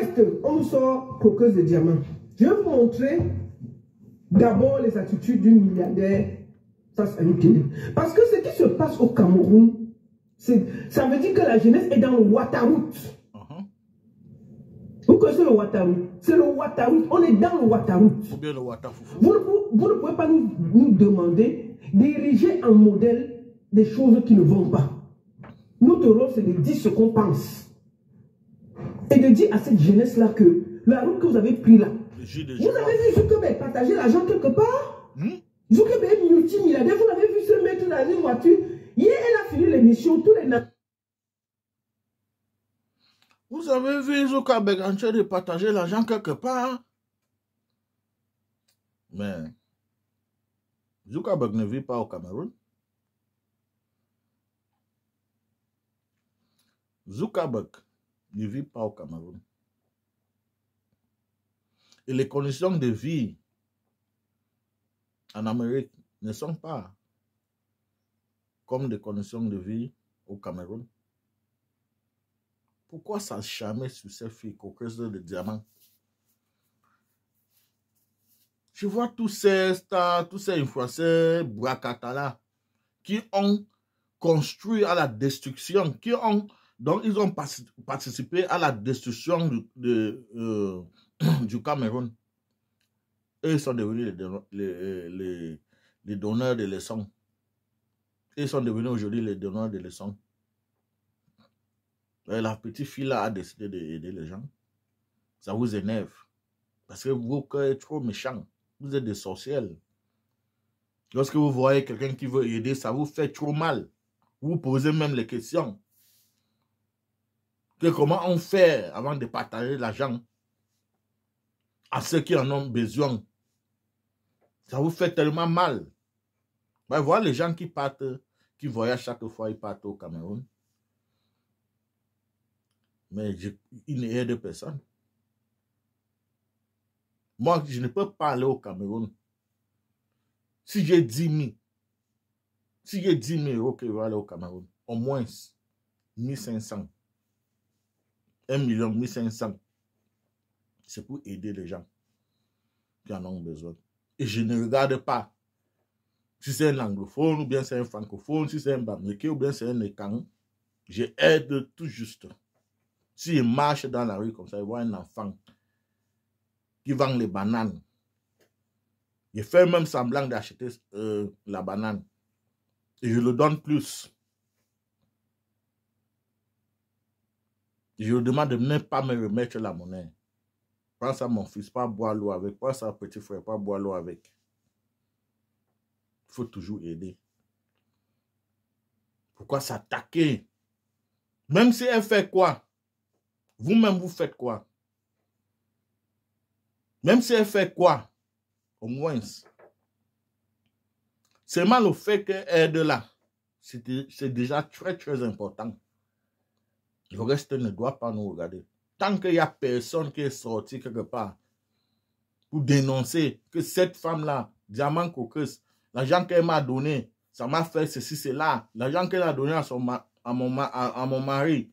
reste, on sort coqueuse de diamants. Je vais vous montrer d'abord les attitudes d'une milliardaire face à une Parce que ce qui se passe au Cameroun, ça veut dire que la jeunesse est dans le Wataroute. route. Vous connaissez le route C'est le route. On est dans le water Vous, vous, ne pouvez pas nous, nous demander d'ériger un modèle des choses qui ne vont pas. Notre rôle, c'est de dire ce qu'on pense et de dire à cette jeunesse-là que la route que vous avez prise là, vous avez vu Zoukabek partager l'argent quelque part hmm? est multimilliardaire, vous l'avez vu se mettre dans une voiture. Hier, elle a fini l'émission, tous les... Vous avez vu Zoukabek en train de partager l'argent quelque part Mais Zuckerberg ne vit pas au Cameroun. Zuckerberg ne vit pas au Cameroun. Et les conditions de vie en Amérique ne sont pas comme les conditions de vie au Cameroun. Pourquoi ça jamais sur ces filles coquettes de diamants Je vois tous ces stars, tous ces influenceurs qui ont construit à la destruction, qui ont donc, ils ont participé à la destruction euh, du, Cameroun. Et ils sont devenus les, euh, donneurs de leçons. Ils sont devenus aujourd'hui les donneurs de leçons. la petite fille-là a décidé d'aider les gens. Ça vous énerve. Parce que vous êtes trop méchant. Vous êtes des sorciers. Lorsque vous voyez quelqu'un qui veut aider, ça vous fait trop mal. Vous posez même les questions que comment on fait avant de partager l'argent à ceux qui en ont besoin. Ça vous fait tellement mal. Ben, voilà les gens qui partent, qui voyagent chaque fois, ils partent au Cameroun. Mais n'y a de personne. Moi, je ne peux pas aller au Cameroun. Si j'ai 10 000, si j'ai 10 000 euros que je vais aller au Cameroun, au moins 1500. 1 million, 1500. C'est pour aider les gens qui en ont besoin. Et je ne regarde pas si c'est un anglophone ou bien c'est un francophone, si c'est un ou bien c'est un écran. Je aide tout juste. Si je marche dans la rue comme ça, il voit un enfant qui vend les bananes. Je fais même semblant d'acheter euh, la banane. Et je le donne plus. Je vous demande de ne pas me remettre la monnaie. Pense à mon fils, pas boire l'eau avec. Pense à petit frère, pas boire l'eau avec. Il faut toujours aider. Pourquoi s'attaquer Même si elle fait quoi Vous-même, vous faites quoi Même si elle fait quoi Au moins. c'est mal au fait qu'elle est de là, c'est déjà très, très important. Le reste ne doit pas nous regarder. Tant qu'il n'y a personne qui est sorti quelque part pour dénoncer que cette femme-là, Diamant Caucus, l'argent qu'elle m'a donné, ça m'a fait ceci, cela, l'argent qu'elle a donné à, son, à, mon, à, mon mari,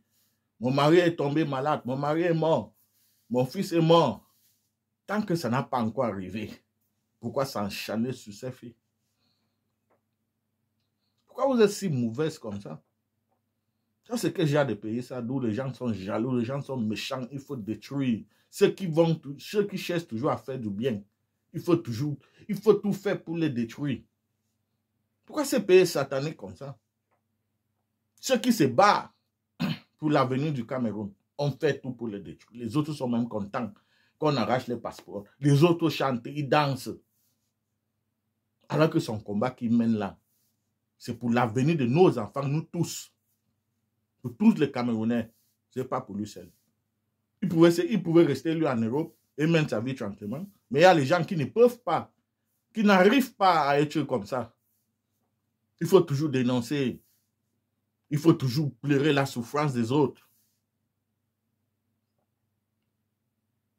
mon mari est tombé malade, mon mari est mort, mon fils est mort. Tant que ça n'a pas encore arrivé, pourquoi s'enchaîner sur ces filles Pourquoi vous êtes si mauvaise comme ça ça, c'est que j'ai de pays ça, d'où les gens sont jaloux, les gens sont méchants, il faut détruire. Ceux qui, vont, ceux qui cherchent toujours à faire du bien, il faut toujours, il faut tout faire pour les détruire. Pourquoi ces pays sataniques comme ça Ceux qui se battent pour l'avenir du Cameroun, on fait tout pour les détruire. Les autres sont même contents qu'on arrache les passeports. Les autres chantent, ils dansent. Alors que son combat qu'ils mènent là, c'est pour l'avenir de nos enfants, nous tous. Pour tous les Camerounais, ce n'est pas pour lui seul. Il pouvait, il pouvait rester lui en Europe et même sa vie tranquillement. Mais il y a les gens qui ne peuvent pas, qui n'arrivent pas à être comme ça. Il faut toujours dénoncer. Il faut toujours pleurer la souffrance des autres.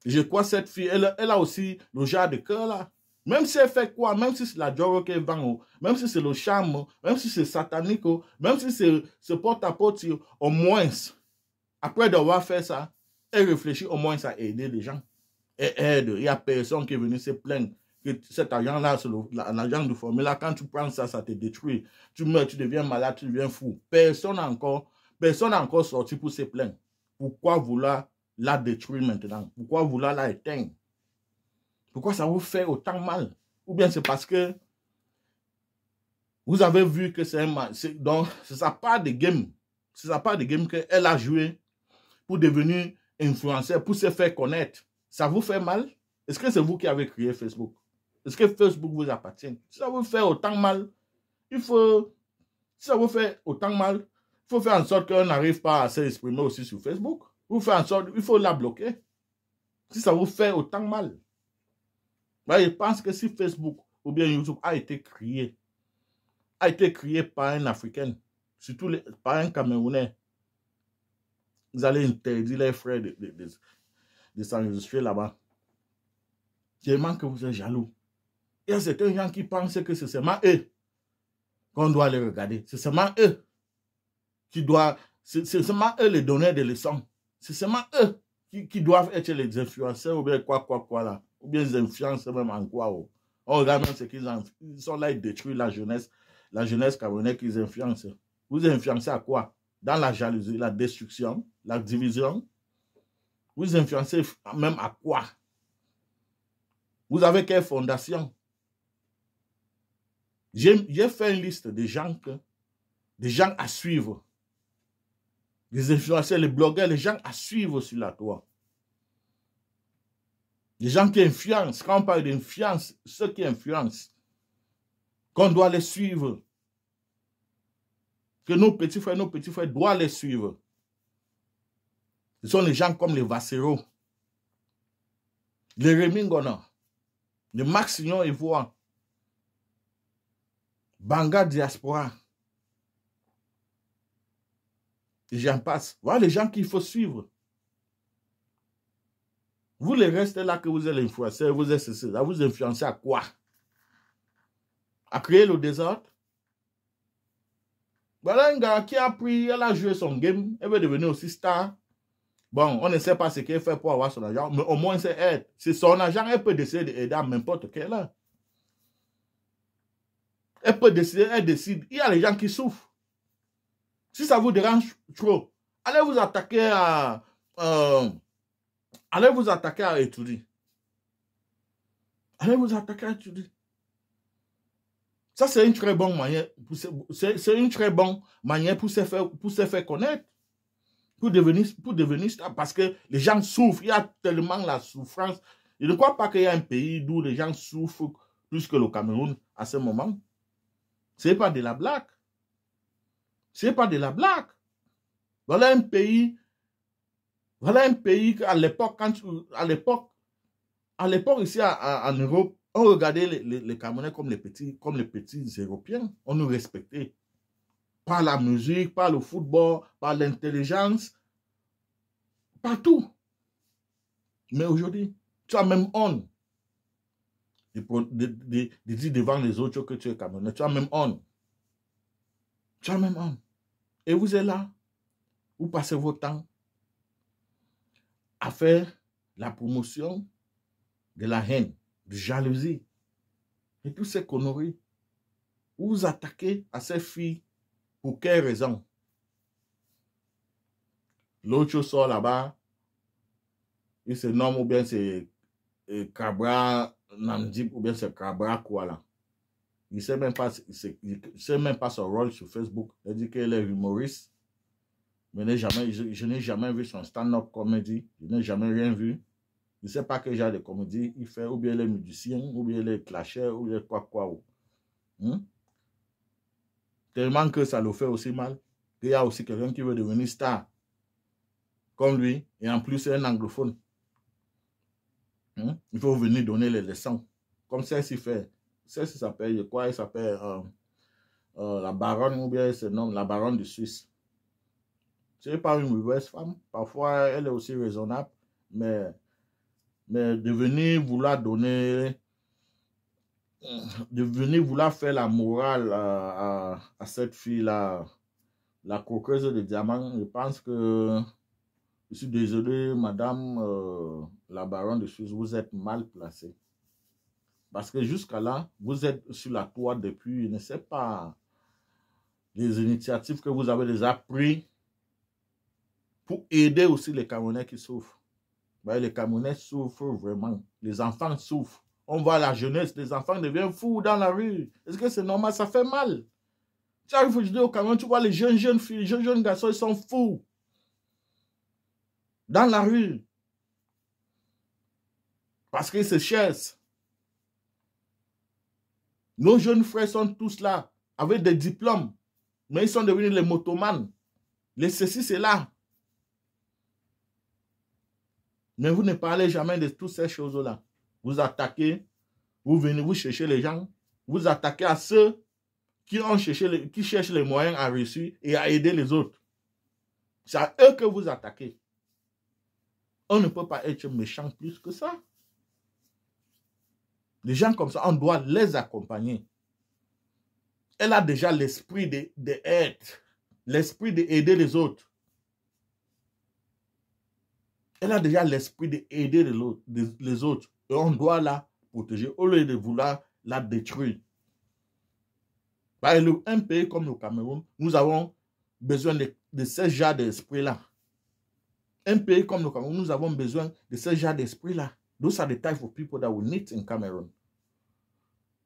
Je crois cette fille, elle, elle a aussi le genre de cœur là. Même si elle fait quoi, même si c'est la drogue qu'elle vend, oh, même si c'est le charme, oh, même si c'est satanique, oh, même si c'est porte-à-porte, au moins, après d'avoir fait ça, elle réfléchit au moins à aider les gens. Elle aide. Il n'y a personne qui est venu se plaindre que cet argent là c'est de de là Quand tu prends ça, ça te détruit. Tu meurs, tu deviens malade, tu deviens fou. Personne encore, personne encore sorti pour se plaindre. Pourquoi vouloir la détruire maintenant? Pourquoi vouloir la éteindre? Pourquoi ça vous fait autant mal Ou bien c'est parce que vous avez vu que c'est un match. Donc, c'est sa part de game. C'est sa part de game qu'elle a joué pour devenir influenceur, pour se faire connaître. Ça vous fait mal Est-ce que c'est vous qui avez créé Facebook Est-ce que Facebook vous appartient Si ça vous fait autant mal, il faut... Si ça vous fait autant mal, il faut faire en sorte qu'on n'arrive pas à s'exprimer aussi sur Facebook. Vous faire en sorte, il faut la bloquer. Si ça vous fait autant mal. Bah, je pense que si Facebook ou bien YouTube a été créé, a été créé par un Africain, surtout par un Camerounais, vous allez interdire les frères de, s'enregistrer là-bas. Tellement que vous êtes jaloux. Il y a certains gens qui pensent que c'est seulement eux qu'on doit les regarder. C'est seulement eux qui doivent. C'est seulement eux les donner des leçons. C'est seulement eux qui, qui, doivent être les influenceurs ou bien quoi, quoi, quoi là ou bien ils influencent même en quoi. Oh. oh ce qu'ils ils sont là, ils détruisent la jeunesse, la jeunesse camerounaise qu'ils influencent. Vous influencez à quoi Dans la jalousie, la destruction, la division. Vous influencez même à quoi Vous avez quelle fondation J'ai fait une liste des gens, que, des gens à suivre. Les influenceurs, les blogueurs, les gens à suivre sur la toile. Les gens qui influencent, quand on parle d'influence, ceux qui influencent, qu'on doit les suivre. Que nos petits frères, nos petits frères doivent les suivre. Ce sont les gens comme les Vassero, les Remingona, les Maxignon Voix, Banga Diaspora. Et gens passe. Voilà les gens qu'il faut suivre. Vous, les restez là que vous êtes l'influenceur, vous êtes ceci, vous influencez à quoi À créer le désordre Voilà un gars qui a pris, elle a joué son game, elle veut devenir aussi star. Bon, on ne sait pas ce qu'elle fait pour avoir son argent, mais au moins c'est elle, C'est son argent, elle peut décider d'aider à n'importe quel Elle peut décider, elle décide. Il y a les gens qui souffrent. Si ça vous dérange trop, allez vous attaquer à... Euh, Allez vous attaquer à étudier. Allez vous attaquer à étudier. Ça, c'est une très bonne manière. C'est une très bonne manière pour se faire, pour se faire connaître. Pour devenir, pour devenir Parce que les gens souffrent. Il y a tellement la souffrance. Je ne crois pas qu'il y a un pays d'où les gens souffrent plus que le Cameroun à ce moment. Ce n'est pas de la blague. Ce n'est pas de la blague. Voilà un pays voilà un pays qu'à l'époque, quand à l'époque, à l'époque ici en Europe, on regardait les, Camerounais comme les petits, comme les petits Européens. On nous respectait par la musique, par le football, par l'intelligence, partout. Mais aujourd'hui, tu as même honte de, de, dire devant les autres que tu es Camerounais. Tu as même honte. Tu as même honte. Et vous êtes là, vous passez votre temps à faire la promotion de la haine, de jalousie et toutes ces conneries. Vous, attaquez à ces filles pour quelle raison L'autre sort là-bas, il se nomme ou bien c'est Cabra euh, Namdip ou bien c'est Cabra Kouala. Il ne sait, même pas, même pas son rôle sur Facebook. Il dit qu'elle est humoriste jamais, je, n'ai jamais vu son stand-up comédie. Je n'ai jamais rien vu. Je ne sais pas quel genre de comédie il fait, ou bien les musiciens, ou bien les clashers, ou bien quoi quoi. Hmm? Tellement que ça le fait aussi mal. Il y a aussi quelqu'un qui veut devenir star, comme lui, et en plus c'est un anglophone. Hmm? Il faut venir donner les leçons, comme celle-ci fait. Celle-ci s'appelle, quoi, elle s'appelle euh, euh, la baronne, ou bien ce nomme la baronne de Suisse tirée pas une mauvaise femme. Parfois, elle est aussi raisonnable, mais, mais devenir vouloir donner, devenir vouloir faire la morale à, cette fille-là, la croqueuse de diamants, je pense que je suis désolé, madame euh, la baronne de Suisse, vous êtes mal placée. Parce que jusqu'à là, vous êtes sur la toile depuis, je ne sais pas, les initiatives que vous avez déjà prises pour aider aussi les Camerounais qui souffrent. les Camerounais souffrent vraiment. Les enfants souffrent. On voit la jeunesse, les enfants deviennent fous dans la rue. Est-ce que c'est normal Ça fait mal. Tu arrives aujourd'hui au Cameroun, tu vois les jeunes, jeunes filles, les jeunes, jeunes garçons, ils sont fous. Dans la rue. Parce qu'ils se cherchent. Nos jeunes frères sont tous là, avec des diplômes. Mais ils sont devenus les motomans. Les ceci, c'est là. Mais vous ne parlez jamais de toutes ces choses-là. Vous attaquez, vous venez, vous cherchez les gens, vous attaquez à ceux qui, ont cherché qui cherchent les moyens à réussir et à aider les autres. C'est à eux que vous attaquez. On ne peut pas être méchant plus que ça. Les gens comme ça, on doit les accompagner. Elle a déjà l'esprit de, l'esprit d'aider les autres elle a déjà l'esprit d'aider les autres. Et on doit la protéger au lieu de vouloir la détruire. Par bah, exemple, un pays comme le Cameroun, nous avons besoin de, ces ce genre d'esprit-là. Un pays comme le Cameroun, nous avons besoin de ce genre d'esprit-là. Those are the type of people that we need in Cameroon.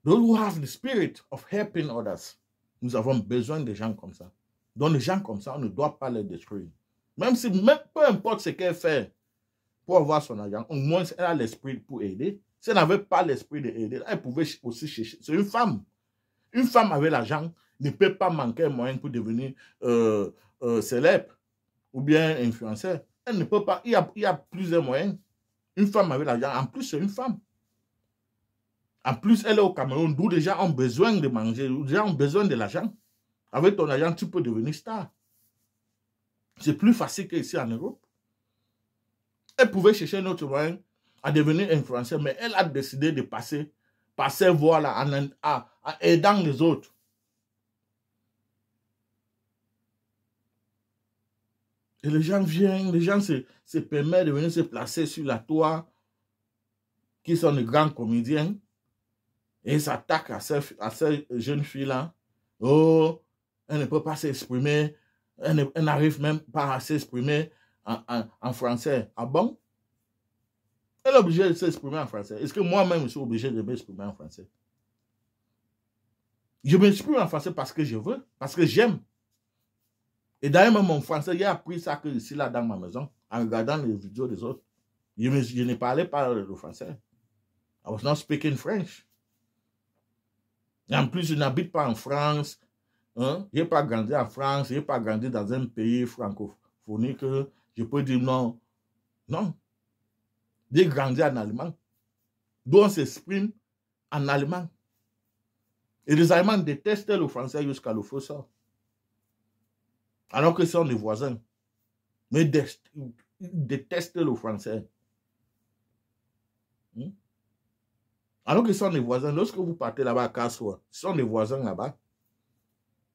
Those who have the spirit of helping others. Nous avons besoin de gens comme ça. Donc, les gens comme ça, on ne doit pas les détruire. Même si, peu importe ce qu'elle fait, avoir son argent, au moins elle a l'esprit pour aider. Si elle n'avait pas l'esprit de d'aider, elle pouvait aussi chercher. C'est une femme. Une femme avec l'argent ne peut pas manquer un moyen pour devenir euh, euh, célèbre ou bien influenceur. Elle ne peut pas. Il y a, plusieurs moyens. Une femme avec l'argent, en plus, c'est une femme. En plus, elle est au Cameroun, d'où les gens ont besoin de manger, où les gens ont besoin de l'argent. Avec ton argent, tu peux devenir star. C'est plus facile qu'ici en Europe. Elle pouvait chercher un autre moyen à devenir influencée, mais elle a décidé de passer par ces voies-là en, aidant les autres. Et les gens viennent, les gens se, se, permettent de venir se placer sur la toit qui sont de grands comédiens, et s'attaquent à ces, à ces jeunes filles-là. Oh, elle ne peut pas s'exprimer, elle n'arrive même pas à s'exprimer, en, français. Ah bon Elle est obligée de s'exprimer en français. Est-ce que moi-même, je suis obligé de m'exprimer en français Je m'exprime en français parce que je veux, parce que j'aime. Et d'ailleurs, mon français, j'ai appris ça que ici, là, dans ma maison, en regardant les vidéos des autres. Je, me, ne parlais pas le français. I was not speaking French. Et en plus, je n'habite pas en France. Hein? Je n'ai pas grandi en France. Je n'ai pas grandi dans un pays francophonique je peux dire non. Non. J'ai grandi en allemand. Donc, on s'exprime en allemand. Et les Allemands détestent le français jusqu'à le faux Alors que sont des voisins. Mais ils détestent le français. Hmm? Alors que sont les voisins. Lorsque vous partez là-bas à Kassoua, ce sont les voisins là-bas.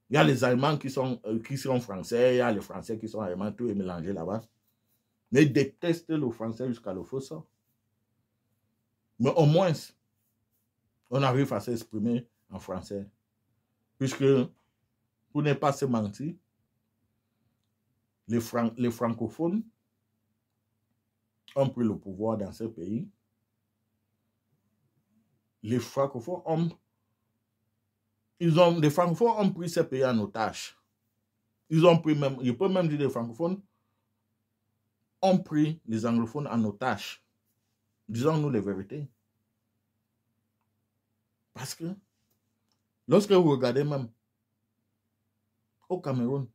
Il y a les Allemands qui sont, euh, qui sont français, il y a les Français qui sont allemands, tout est mélangé là-bas. Mais ils détestent le français jusqu'à le Mais au moins, on arrive à s'exprimer en français. Puisque, pour ne pas se mentir, les, les francophones ont pris le pouvoir dans ce pays. Les francophones ont ont, les francophones ont pris ces pays en otage. Ils ont pris même, je peux même dire les francophones ont pris les anglophones en otage. Disons-nous les vérités. Parce que lorsque vous regardez même au Cameroun,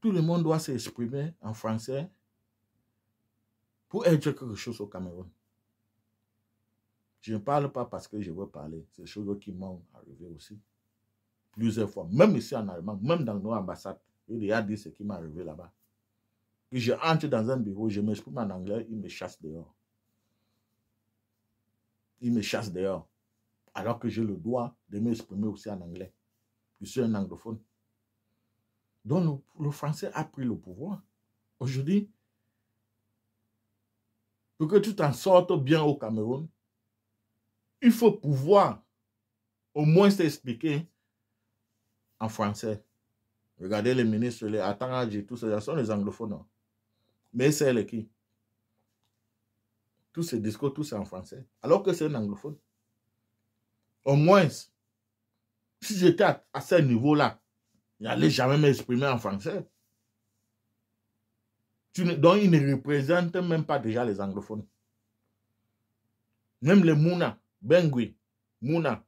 tout le monde doit s'exprimer en français pour être quelque chose au Cameroun. Je ne parle pas parce que je veux parler. C'est choses qui m'ont arrivé aussi. Plusieurs fois. Même ici en Allemagne, même dans nos ambassades. Il y a dit ce qui m'est arrivé là-bas. Je entre dans un bureau, je m'exprime en anglais, il me chasse dehors. Il me chasse dehors. Alors que je le dois de m'exprimer aussi en anglais. Je suis un anglophone. Donc le, le français a pris le pouvoir. Aujourd'hui, pour que tu t'en sortes bien au Cameroun, il faut pouvoir au moins s'expliquer en français. Regardez les ministres, les attends, tous ça, sont les anglophones. Hein. Mais c'est les qui Tous ces discours, tout c'est en français. Alors que c'est un anglophone. Au moins, si j'étais à, ce niveau-là, je n'allais jamais m'exprimer en français. Tu donc, ils ne représentent même pas déjà les anglophones. Même les Mouna, Bengui, Mouna,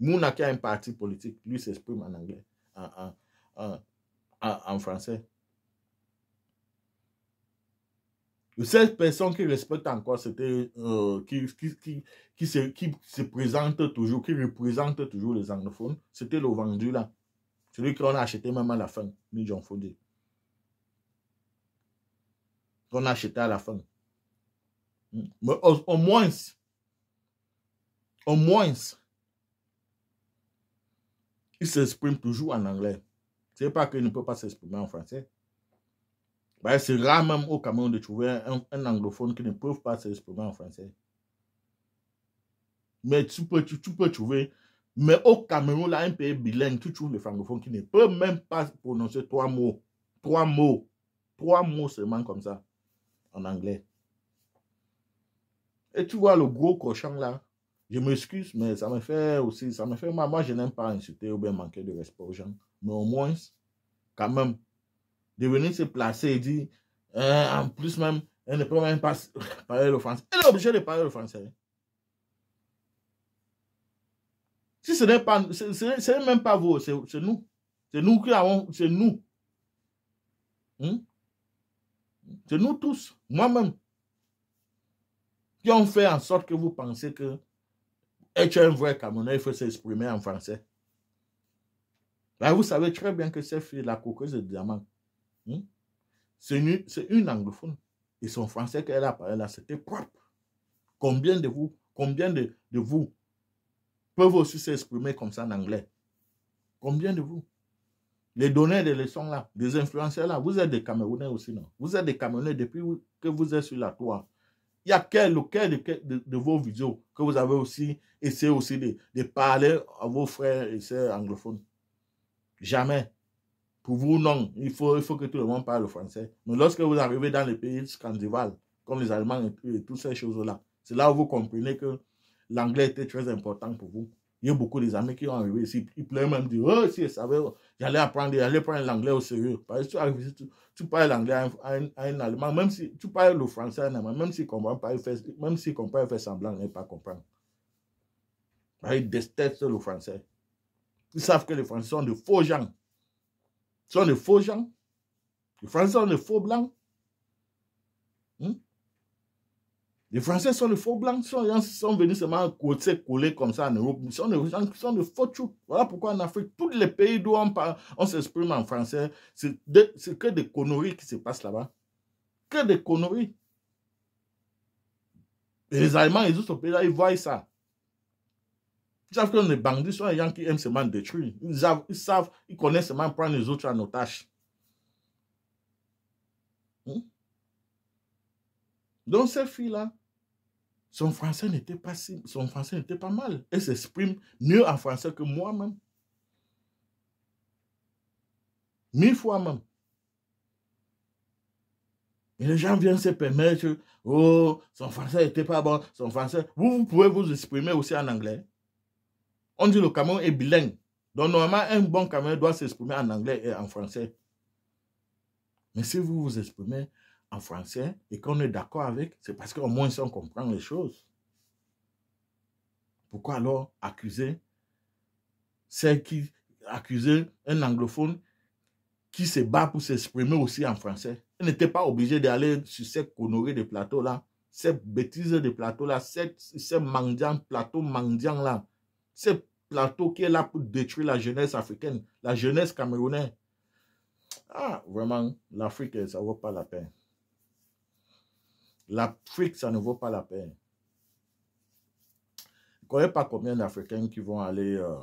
Mouna qui a un parti politique, lui s'exprime en anglais, en, en, en, français. cette personne qui respecte encore, c'était euh, qui, qui, qui, qui, se, qui se présente toujours, qui représente toujours les anglophones, c'était le vendu là. Celui qu'on a acheté même à la fin, ni John Fodé. Qu'on a acheté à la fin. Hmm. Mais au moins, au moins, il s'exprime toujours en anglais. Ce n'est pas qu'il ne peut pas s'exprimer en français. c'est bah, rare même au Cameroun de trouver un, anglophone qui ne peut pas s'exprimer en français. Mais tu peux, tu, peux trouver mais au Cameroun, là, un pays bilingue, tu trouves des francophones qui ne peuvent même pas prononcer trois mots. Trois mots. Trois mots seulement comme ça, en anglais. Et tu vois le gros cochon là, je m'excuse, mais ça me fait aussi, ça me fait mal. Moi, je n'aime pas insulter ou bien manquer de respect aux gens. Mais au moins, quand même, de venir se placer et dire, hein, en plus même, elle ne peut même pas parler le français. Elle est obligée de parler le français. Si ce n'est pas, c'est même pas vous, c'est nous. C'est nous qui avons, c'est nous. Hmm? C'est nous tous, moi-même, qui ont fait en sorte que vous pensez que être un vrai Camerounais, il faut s'exprimer en français. Là, vous savez très bien que c'est fille, la coqueuse de diamant, hmm, c'est une, anglophone. Et son français qu'elle a parlé là, c'était propre. Combien de vous, combien de, vous peuvent aussi s'exprimer comme ça en anglais Combien de vous Les données, de leçons là, des influenceurs là, vous êtes des Camerounais aussi, non Vous êtes des Camerounais depuis que vous êtes sur la toile. Il y a quel, lequel de, de, vos vidéos que vous avez aussi essayé aussi de, parler à vos frères et sœurs anglophones Jamais. Pour vous, non. Il faut, il faut que tout le monde parle français. Mais lorsque vous arrivez dans les pays scandinaves, comme les Allemands et toutes ces choses-là, c'est là où vous comprenez que l'anglais était très important pour vous. Il y a beaucoup des amis qui ont arrivé ici. Ils pleurent même, dire Oh, si je savais, j'allais apprendre, j'allais prendre l'anglais au sérieux. Parce que tu tu, parles l'anglais à, un Allemand, même si tu parles le français à un Allemand, même si tu comprends, pas, il fait, même s'il fait semblant de ne pas comprendre. Bah, ils détestent le français. Ils savent que les Français sont de faux gens. Ils sont de faux gens. Les Français sont de faux blancs. Les Français sont les faux blancs, sont, sont venus seulement coller, coller comme ça en Europe. Ils sont des gens qui sont de faux trucs. Voilà pourquoi en Afrique, tous les pays d'où on, parle, on s'exprime en français, c'est que des conneries qui se passent là-bas. Que des conneries. Et les Allemands, ils ont ce pays là, ils voient ça. Ils savent que les bandits sont des gens qui aiment seulement détruire. Ils savent, ils, savent, connaissent seulement prendre les autres en otage. Hum? Donc, ces filles-là, son français n'était pas si, son français n'était pas mal. Elle s'exprime mieux en français que moi-même. Mille fois même. Et les gens viennent se permettre, oh, son français n'était pas bon, son français. Vous, vous pouvez vous exprimer aussi en anglais. On dit le Cameroun est bilingue. Donc normalement, un bon Cameroun doit s'exprimer en anglais et en français. Mais si vous vous exprimez en français et qu'on est d'accord avec, c'est parce qu'au moins on comprend les choses. Pourquoi alors accuser celle qui un anglophone qui se bat pour s'exprimer aussi en français Il n'était pas obligé d'aller sur ces conneries de plateau là, ces bêtises de plateau là, ces, ces mendiants, plateaux mendiants là, ces plateaux qui est là pour détruire la jeunesse africaine, la jeunesse camerounaise. Ah, vraiment, l'Afrique, ça vaut pas la peine. L'Afrique, ça ne vaut pas la peine. Je ne connais pas combien d'Africains qui vont aller euh,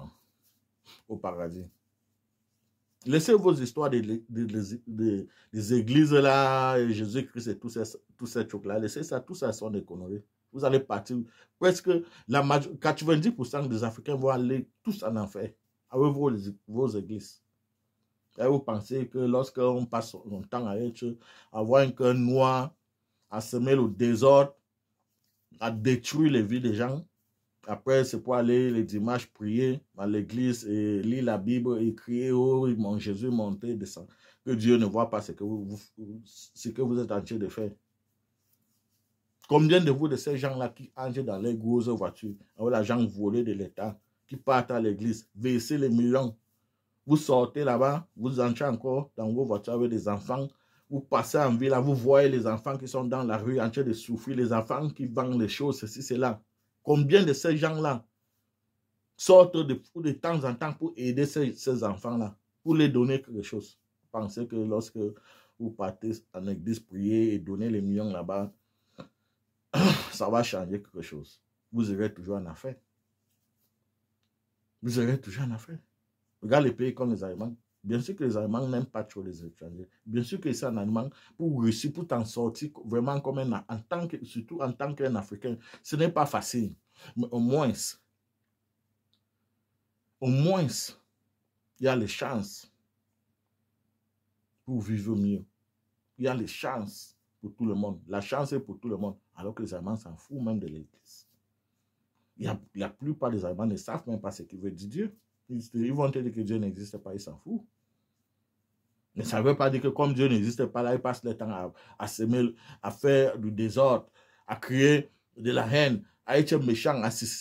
au paradis. Laissez vos histoires des, églises là, Jésus-Christ et tout ces, tous ces trucs-là. Laissez ça, tout ça sont des conneries. Vous allez partir. Presque la 90% des Africains vont aller tous en enfer avec vos, vos églises. Et vous pensez que lorsqu'on passe longtemps temps à être, avoir un cœur noir, à semer le désordre, à détruire les vies des gens. Après, c'est pour aller les dimanches prier à l'église et lire la Bible et crier Oh, mon Jésus, monter descend. Que Dieu ne voit pas ce que vous, ce que vous êtes en train de faire. Combien de vous, de ces gens-là qui entrent dans les grosses voitures, avec l'argent volé de l'État, qui partent à l'église, versez les millions. Vous sortez là-bas, vous entrez encore dans vos voitures avec des enfants, vous passez en ville, vous voyez les enfants qui sont dans la rue en train de souffrir, les enfants qui vendent les choses, ceci, cela. Combien de ces gens-là sortent de, temps en temps pour aider ces, enfants-là, pour les donner quelque chose Pensez que lorsque vous partez en église prier et donner les millions là-bas, ça va changer quelque chose. Vous aurez toujours en affaire. Vous aurez toujours en affaire. Regardez les pays comme les Allemands. Bien sûr que les Allemands n'aiment pas trop les étrangers. Bien sûr que sont en Allemagne, pour réussir, pour t'en sortir vraiment comme un, en tant que, surtout en tant qu'un Africain, ce n'est pas facile. Mais au moins, au moins, il y a les chances pour vivre mieux. Il y a les chances pour tout le monde. La chance est pour tout le monde. Alors que les Allemands s'en foutent même de l'Église. La plupart des Allemands ne savent même pas ce qu'ils veut dire Dieu. Ils vont te dire que Dieu n'existe pas, ils s'en foutent. Mais ne veut pas dire que comme Dieu n'existe pas là, il passe le temps à, à à faire du désordre, à créer de la haine, à être méchant,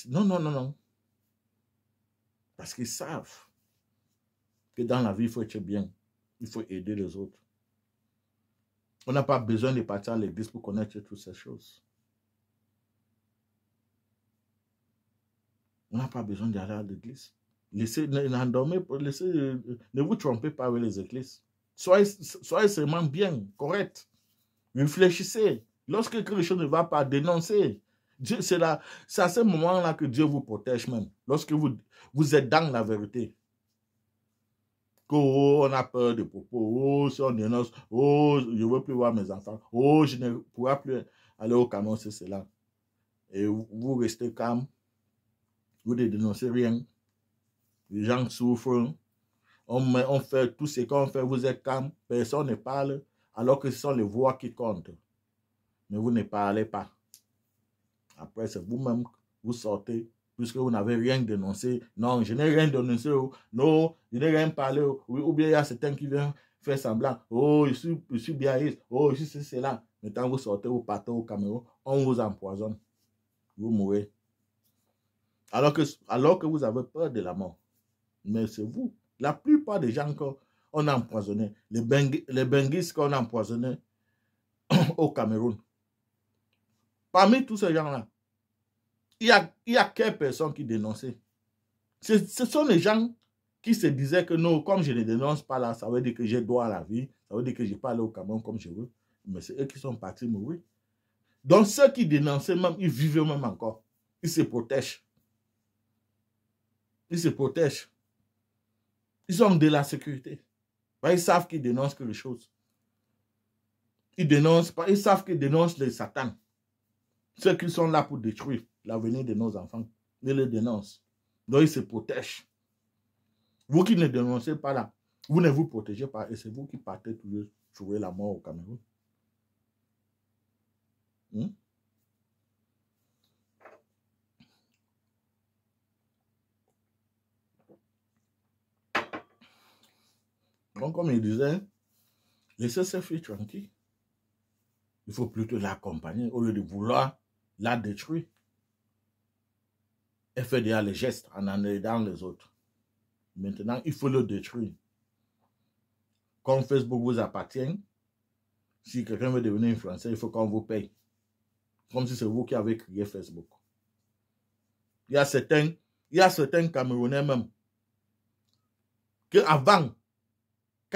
Non, non, non, non. Parce qu'ils savent que dans la vie, il faut être bien. Il faut aider les autres. On n'a pas besoin de partir à l'église pour connaître toutes ces choses. On n'a pas besoin d'aller à l'église. Laissez, laissez, euh, ne vous trompez pas avec les églises. Soyez, soyez seulement bien, correct. Réfléchissez. Lorsque quelque chose ne va pas, dénoncer. C'est à ce moment-là que Dieu vous protège même. Lorsque vous, vous êtes dans la vérité. Oh, on a peur des propos. Oh, si on dénonce. Oh, je ne veux plus voir mes enfants. Oh, je ne pourrai plus aller au canon, c'est cela. Et vous, vous restez calme. Vous ne dénoncez rien. Les gens souffrent on, fait tout ce qu'on fait, vous êtes calme, personne ne parle, alors que ce sont les voix qui comptent. Mais vous ne parlez pas. Après, c'est vous-même, vous sortez, puisque vous n'avez rien dénoncé. Non, je n'ai rien dénoncé. Non, je n'ai rien parlé. Ou, bien il y a certains qui viennent faire semblant. Oh, je suis, bien ici. Oh, je suis cela. Maintenant, vous sortez, vous partez au Cameroun, on vous empoisonne. Vous mourrez. Alors que, alors que vous avez peur de la mort. Mais c'est vous la plupart des gens qu'on a empoisonnés, les, qu'on a empoisonnés au Cameroun, parmi tous ces gens-là, il y a, il personne qui dénonçait Ce sont les gens qui se disaient que non, comme je ne dénonce pas là, ça veut dire que j'ai droit à la vie, ça veut dire que je pas aller au Cameroun comme je veux. Mais c'est eux qui sont partis mourir. Donc ceux qui dénonçaient même, ils vivent même encore. Ils se protègent. Ils se protègent. Ils sont de la sécurité. Bah, ils savent qu'ils dénoncent quelque chose. Ils dénoncent, ils savent qu'ils dénoncent les satans. Ceux qui sont là pour détruire l'avenir de nos enfants, ils les dénoncent. Donc ils se protègent. Vous qui ne dénoncez pas là, vous ne vous protégez pas et c'est vous qui partez toujours trouver la mort au Cameroun. Hmm? Donc, comme il disait, laissez ces fille tranquille. Il faut plutôt l'accompagner au lieu de vouloir la détruire. Elle fait déjà les gestes en en aidant les autres. Maintenant, il faut le détruire. Comme Facebook vous appartient, si quelqu'un veut devenir Français, il faut qu'on vous paye. Comme si c'est vous qui avez créé Facebook. Il y a certains, il y a certains Camerounais même, que avant,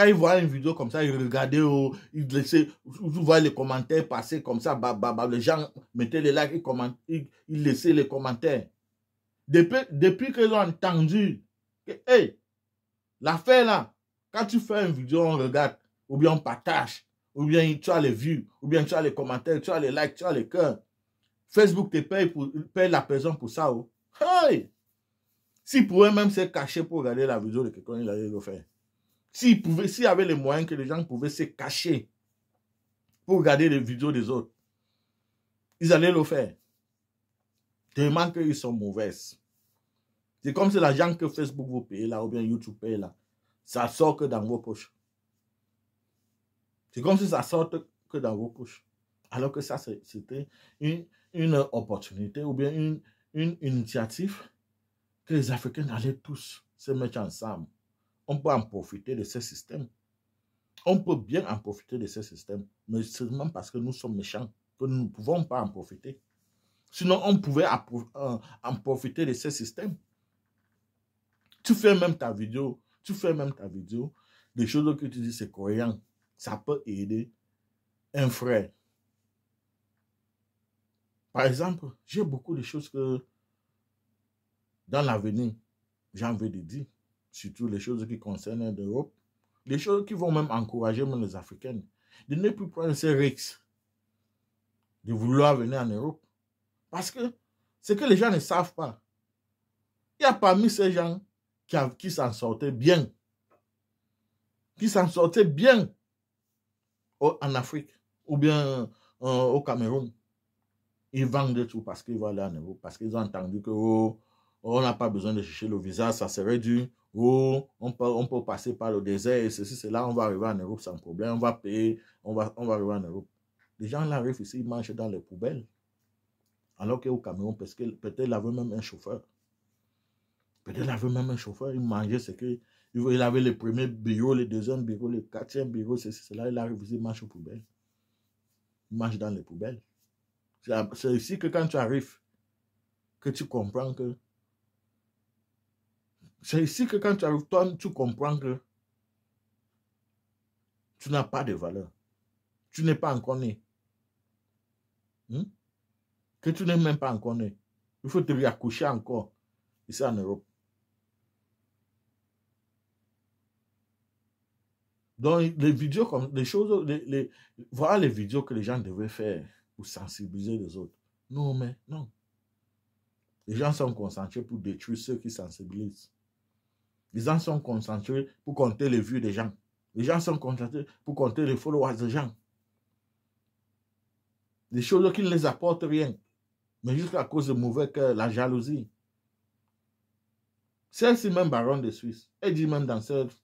quand il voit une vidéo comme ça, il regardait, oh, il laissait, ils voient les commentaires passer comme ça, bah, les gens mettaient les likes, ils, ils laissaient les commentaires. Depuis, depuis qu'ils ont entendu que, hey, l'affaire là, quand tu fais une vidéo, on regarde, ou bien on partage, ou bien tu as les vues, ou bien tu as les commentaires, tu as les likes, tu as les cœurs. Facebook te paye, pour, paye la personne pour ça. Oh. Hey! S'il pouvait même se cacher pour regarder la vidéo de quelqu'un, il allait le faire. S'ils pouvait, s'il y avait les moyens que les gens pouvaient se cacher pour regarder les vidéos des autres, ils allaient le faire. Tellement qu'ils sont mauvais. C'est comme la l'argent que Facebook vous paye là, ou bien YouTube paye là. Ça sort que dans vos poches. C'est comme si ça sort que dans vos poches. Alors que ça, c'était une, une, opportunité ou bien une, une initiative que les Africains allaient tous se mettre ensemble on peut en profiter de ce système. On peut bien en profiter de ce système, mais seulement parce que nous sommes méchants que nous ne pouvons pas en profiter. Sinon, on pouvait en euh, profiter de ce système. Tu fais même ta vidéo, tu fais même ta vidéo, des choses que tu dis, c'est croyant. Ça peut aider un frère. Par exemple, j'ai beaucoup de choses que dans l'avenir, j'ai envie de dire surtout les choses qui concernent l'Europe, les choses qui vont même encourager même les Africaines, de ne plus prendre ces risque de vouloir venir en Europe. Parce que ce que les gens ne savent pas, il y a parmi ces gens qui, qui s'en sortaient bien, qui s'en sortaient bien en Afrique ou bien euh, au Cameroun. Ils vendent tout parce qu'ils vont aller en Europe, parce qu'ils ont entendu que... Oh, on n'a pas besoin de chercher le visa, ça serait dur. Oh, on peut, on peut passer par le désert et ceci, cela, on va arriver en Europe sans problème, on va payer, on va, on va arriver en Europe. Les gens là arrivent ici, ils mangent dans les poubelles. Alors qu'au Cameroun, parce peut-être il avait même un chauffeur. Peut-être il avait même un chauffeur, il mangeait ce que. Il avait le premier bureau, le deuxième bureau, le quatrième bureau, ceci, cela, il arrive ici, il mange aux poubelles. Il mange dans les poubelles. C'est ici que quand tu arrives, que tu comprends que c'est ici que quand tu arrives, toi, tu comprends que tu n'as pas de valeur. Tu n'es pas encore né. Hmm? Que tu n'es même pas encore né. Il faut te réaccoucher encore ici en Europe. Donc, les vidéos comme les choses, les, voilà les vidéos que les gens devaient faire pour sensibiliser les autres. Non, mais non. Les gens sont concentrés pour détruire ceux qui sensibilisent. Les gens sont concentrés pour compter les vues des gens. Les gens sont concentrés pour compter les followers des gens. Des choses qui ne les apportent rien, mais juste à cause de mauvais cœur, la jalousie. Celle-ci même baron de Suisse, elle dit même dans cette,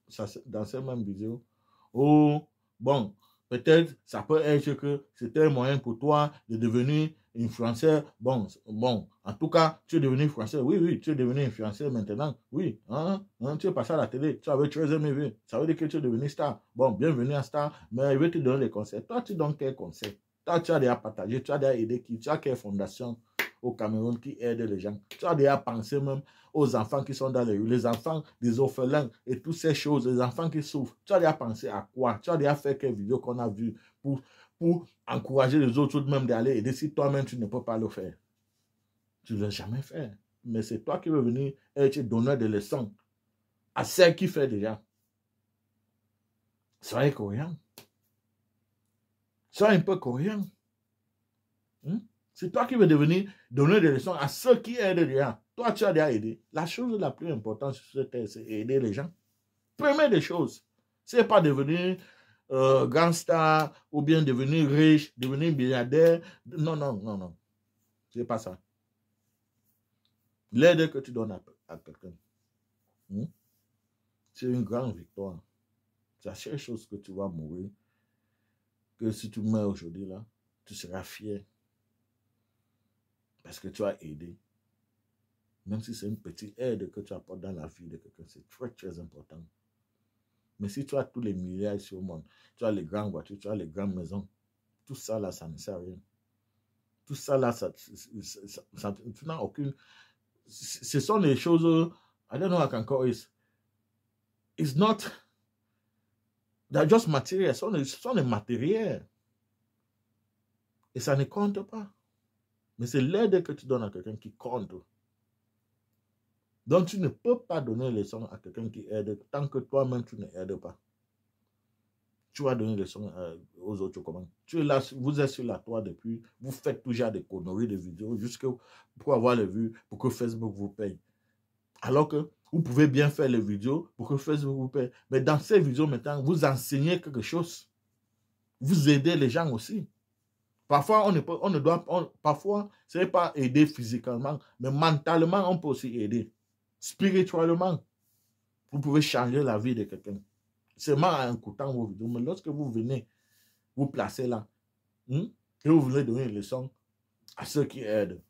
dans cette même vidéo, oh, bon, peut-être ça peut être que c'était un moyen pour toi de devenir influenceur, bon, bon, en tout cas, tu es devenu influenceur, oui, oui, tu es devenu influenceur maintenant, oui, hein, hein, tu es passé à la télé, tu avais 13 000 vues, ça veut dire que tu es devenu star. Bon, bienvenue à star, mais il veut te donner des conseils. Toi, tu donnes quels conseils Toi, tu as déjà partagé, tu as déjà aidé qui Tu as quelle fondation au Cameroun qui aide les gens. Tu as déjà pensé même aux enfants qui sont dans les rues, les enfants des orphelins et toutes ces choses, les enfants qui souffrent. Tu as déjà pensé à quoi Tu as déjà fait quelle vidéo qu'on a vue pour, pour encourager les autres même d'aller aider si toi-même tu ne peux pas le faire. Tu ne l'as jamais fait. Mais c'est toi qui veux venir être donneur de leçons à ceux qui font déjà. Soyez cohérent. Sois un peu coréen. Hmm? C'est toi qui veux devenir donneur de leçons à ceux qui aident déjà. Toi, tu as déjà aidé. La chose la plus importante sur cette terre, c'est aider les gens. Première des choses, c'est pas devenir euh, grand star ou bien devenir riche, devenir milliardaire. Non, non, non, non. C'est pas ça. L'aide que tu donnes à, quelqu'un, hmm, c'est une grande victoire. C'est la seule chose que tu vas mourir, que si tu meurs aujourd'hui là, tu seras fier. Parce que tu as aidé. Même si c'est une petite aide que tu apportes dans la vie de quelqu'un, c'est très, très important. Mais si tu as tous les milliards sur le monde, tu as les grandes voitures, tu as les grandes maisons, tout ça là, ça ne sert à rien. Tout ça là, ça, ça, ça, ça tu aucune. Ce sont des choses. I don't know what I can call it. It's not. They're just material. Ce sont des, ce sont des matériels. Et ça ne compte pas. Mais c'est l'aide que tu donnes à quelqu'un qui compte. Donc, tu ne peux pas donner les sons à quelqu'un qui aide tant que toi-même, tu ne aides pas. Tu vas donner les leçons euh, aux autres comment tu es là, Vous êtes sur la toile depuis, vous faites toujours des conneries de vidéos jusque pour avoir les vues, pour que Facebook vous paye. Alors que vous pouvez bien faire les vidéos pour que Facebook vous paye. Mais dans ces vidéos maintenant, vous enseignez quelque chose. Vous aidez les gens aussi. Parfois, on ne, on ne doit parfois, ce pas aider physiquement, mais mentalement, on peut aussi aider spirituellement, vous pouvez changer la vie de quelqu'un. mal en écoutant vos vidéos. Mais lorsque vous venez vous placer là, que hmm, et vous voulez donner une leçon à ceux qui aident,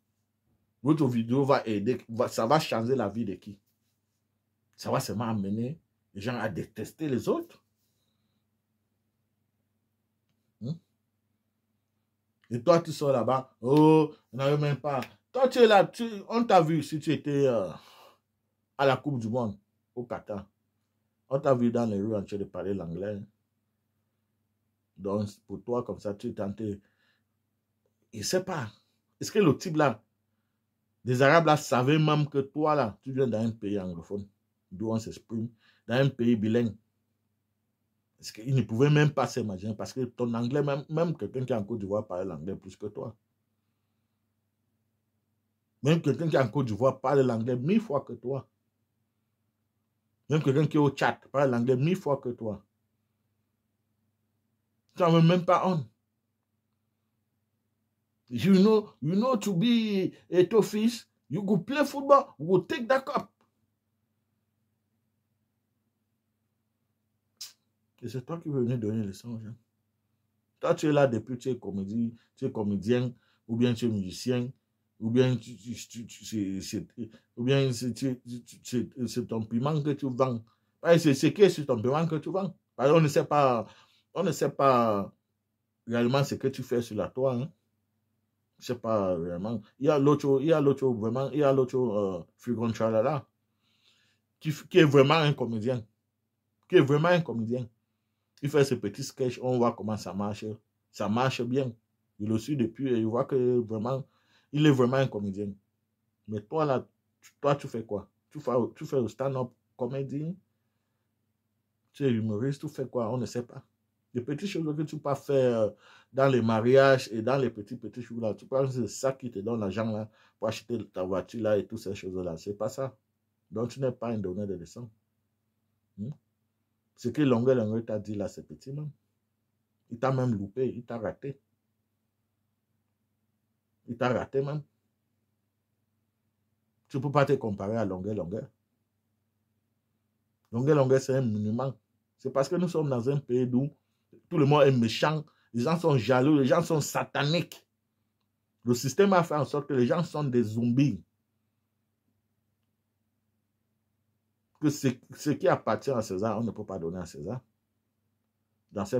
votre vidéo va aider, ça va changer la vie de qui Ça va seulement amener les gens à détester les autres. Hmm? Et toi, tu sors là-bas, oh, on même pas. Toi, tu es là, on t'a vu si tu étais. Euh, à la Coupe du Monde au Qatar. On t'a vu dans les rues en train de parler l'anglais. Donc, pour toi, comme ça, tu es tenté. Il ne sait pas. Est-ce que le type là, des Arabes là, savait même que toi là, tu viens d'un pays anglophone, d'où on s'exprime, dans un pays bilingue. Est-ce qu'ils ne pouvaient même pas s'imaginer, parce que ton anglais, même, même quelqu'un qui est en Côte d'Ivoire parle l'anglais plus que toi. Même quelqu'un qui est en Côte d'Ivoire parle l'anglais mille fois que toi. Même quelqu'un qui est au chat parle l'anglais mille fois que toi. Tu n'en veux même pas honte. You know, you know to be a office, you go play football, you go take that cup. Et c'est toi qui veux venir donner les leçons aux Toi, tu es là depuis, tu es comédien, tu es comédien, ou bien tu es musicien, ou bien, c'est ton piment que tu vends. C'est ce que c'est ton piment que tu vends. on ne sait pas, on ne sait pas réellement ce que tu fais sur la toile. Hein. pas vraiment. Il y a l'autre, il y a l'autre vraiment, il y a l'autre euh, Chalala qui, qui est vraiment un comédien. Qui est vraiment un comédien. Il fait ce petit sketch, on voit comment ça marche. Ça marche bien. Il le suit depuis et il voit que vraiment il est vraiment un comédien. Mais toi, là, tu, toi, tu fais quoi tu fais, tu fais stand-up comédien Tu es humoriste, tu fais quoi On ne sait pas. Les petites choses que tu peux faire euh, dans les mariages et dans les petits, petits choses là. Tu penses que c'est ça qui te donne l'argent là pour acheter ta voiture là et toutes ces choses là. C'est pas ça. Donc, tu n'es pas un donneur de leçons. Ce que l'ongle l'ongle t'a dit là, c'est petit même. Il t'a même loupé, il t'a raté. Il t'a raté même. Tu ne peux pas te comparer à Longueur Longueur. Longueur Longueur, c'est un monument. C'est parce que nous sommes dans un pays d'où tout le monde est méchant, les gens sont jaloux, les gens sont sataniques. Le système a fait en sorte que les gens sont des zombies. Que ce, ce qui appartient à César, on ne peut pas donner à César. Dans cette